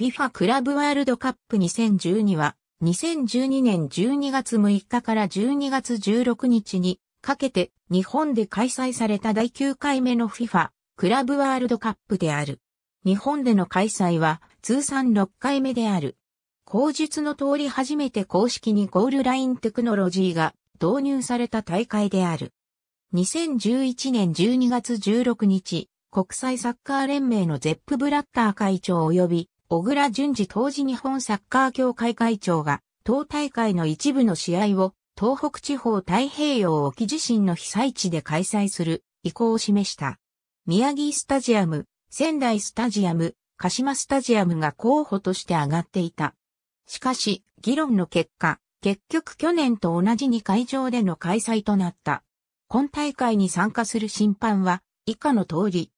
FIFA クラブワールドカップ2012は、2012年12月6日から12月16日にかけて日本で開催された第9回目の FIFA クラブワールドカップである。日本での開催は通算6回目である。口述の通り初めて公式にゴールラインテクノロジーが導入された大会である。2011年12月16日、国際サッカー連盟のゼップ・ブラッター会長及び小倉淳二当時日本サッカー協会会長が、当大会の一部の試合を、東北地方太平洋沖地震の被災地で開催する意向を示した。宮城スタジアム、仙台スタジアム、鹿島スタジアムが候補として挙がっていた。しかし、議論の結果、結局去年と同じに会場での開催となった。今大会に参加する審判は、以下の通り。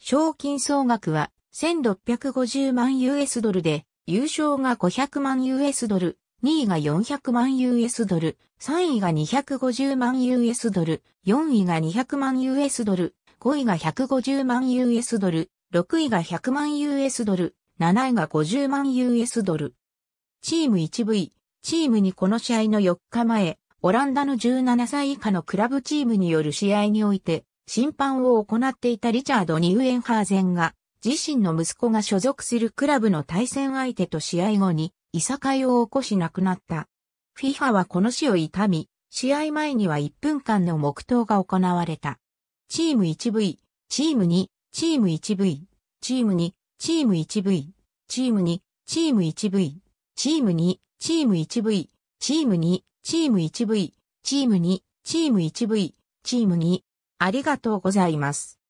賞金総額は1650万 US ドルで、優勝が500万 US ドル、2位が400万 US ドル、3位が250万 US ドル、4位が200万 US ドル、5位が150万 US ドル、6位が100万 US ドル、7位が50万 US ドル。チーム 1V、チームにこの試合の4日前、オランダの17歳以下のクラブチームによる試合において、審判を行っていたリチャード・ニューエンハーゼンが、自身の息子が所属するクラブの対戦相手と試合後に、いさかいを起こし亡くなった。フィファはこの死を痛み、試合前には1分間の黙祷が行われた。チーム 1V、チーム2、チーム 1V、チーム2、チーム 1V、チーム2、チーム 1V、チーム2、チーム 1V、チーム2、チーム 1V、チーム2、チーム 1V、チーム2、ありがとうございます。